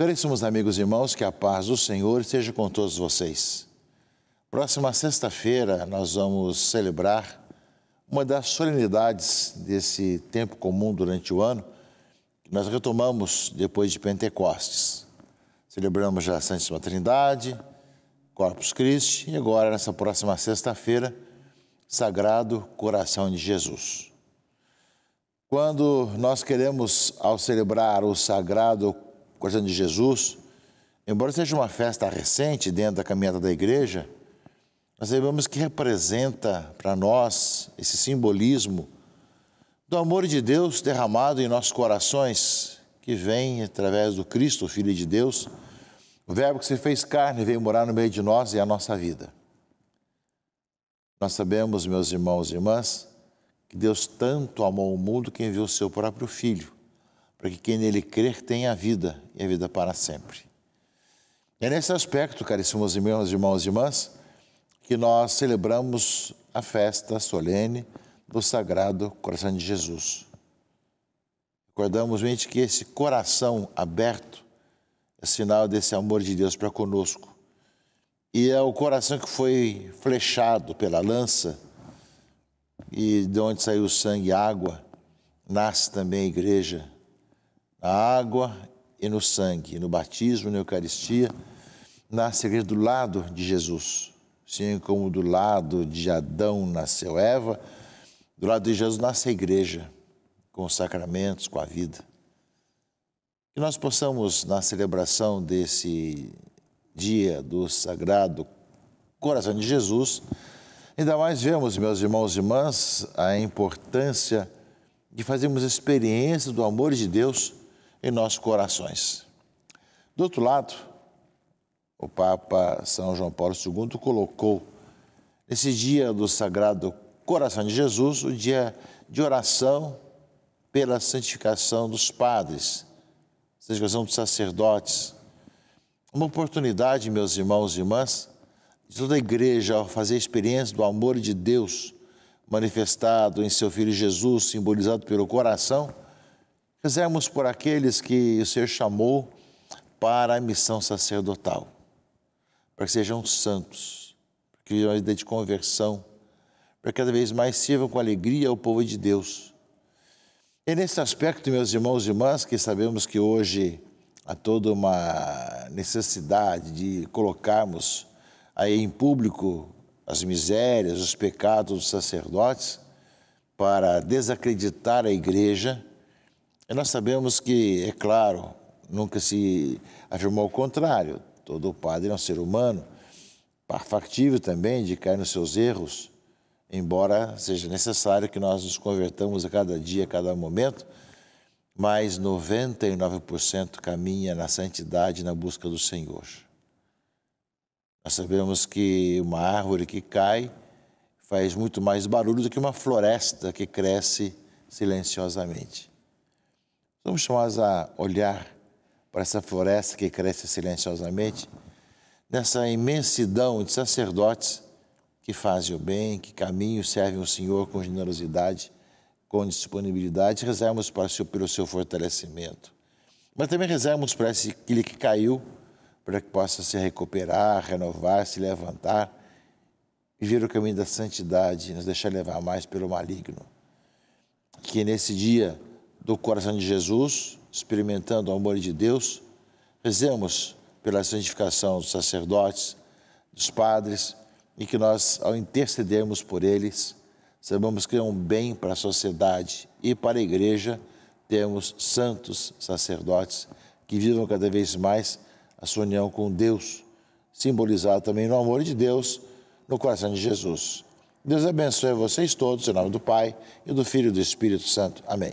Caríssimos amigos e irmãos, que a paz do Senhor esteja com todos vocês. Próxima sexta-feira nós vamos celebrar uma das solenidades desse tempo comum durante o ano, que nós retomamos depois de Pentecostes. Celebramos já a Santíssima Trindade, Corpus Christi e agora, nessa próxima sexta-feira, Sagrado Coração de Jesus. Quando nós queremos, ao celebrar o Sagrado Coração, Coração de Jesus, embora seja uma festa recente dentro da caminhada da igreja, nós sabemos que representa para nós esse simbolismo do amor de Deus derramado em nossos corações, que vem através do Cristo, Filho de Deus, o Verbo que se fez carne veio morar no meio de nós e é a nossa vida. Nós sabemos, meus irmãos e irmãs, que Deus tanto amou o mundo que enviou o seu próprio Filho para que quem nele crer tenha a vida e a vida para sempre. É nesse aspecto, caríssimos meus irmãos e irmãs, que nós celebramos a festa solene do Sagrado Coração de Jesus. Recordamos, gente, que esse coração aberto é sinal desse amor de Deus para conosco. E é o coração que foi flechado pela lança e de onde saiu sangue e água, nasce também a igreja, na água e no sangue, no batismo, na Eucaristia, nasceria do lado de Jesus. Assim como do lado de Adão nasceu Eva, do lado de Jesus nasce a igreja, com os sacramentos, com a vida. Que nós possamos, na celebração desse dia do Sagrado Coração de Jesus, ainda mais vemos, meus irmãos e irmãs, a importância de fazermos experiência do amor de Deus em nossos corações. Do outro lado, o Papa São João Paulo II colocou esse dia do Sagrado Coração de Jesus, o dia de oração pela santificação dos padres, santificação dos sacerdotes. Uma oportunidade, meus irmãos e irmãs, de toda a igreja ao fazer a experiência do amor de Deus manifestado em seu Filho Jesus, simbolizado pelo coração, Fizemos por aqueles que o Senhor chamou para a missão sacerdotal, para que sejam santos, para que vivam a vida de conversão, para que cada vez mais sirvam com alegria ao povo de Deus. E é nesse aspecto, meus irmãos e irmãs, que sabemos que hoje há toda uma necessidade de colocarmos aí em público as misérias, os pecados dos sacerdotes, para desacreditar a igreja, nós sabemos que, é claro, nunca se afirmou o contrário. Todo padre é um ser humano, factível também de cair nos seus erros, embora seja necessário que nós nos convertamos a cada dia, a cada momento, mas 99% caminha na santidade, na busca do Senhor. Nós sabemos que uma árvore que cai faz muito mais barulho do que uma floresta que cresce silenciosamente. Somos chamados a olhar para essa floresta que cresce silenciosamente, nessa imensidão de sacerdotes que fazem o bem, que caminham, servem o Senhor com generosidade, com disponibilidade, rezamos para o seu, pelo seu fortalecimento. Mas também rezamos para aquele que caiu, para que possa se recuperar, renovar, se levantar e vir o caminho da santidade, nos deixar levar mais pelo maligno. Que nesse dia do coração de Jesus, experimentando o amor de Deus. Rezemos pela santificação dos sacerdotes, dos padres, e que nós, ao intercedermos por eles, sabemos que é um bem para a sociedade e para a igreja temos santos sacerdotes que vivam cada vez mais a sua união com Deus, simbolizado também no amor de Deus no coração de Jesus. Deus abençoe vocês todos, em nome do Pai e do Filho e do Espírito Santo. Amém.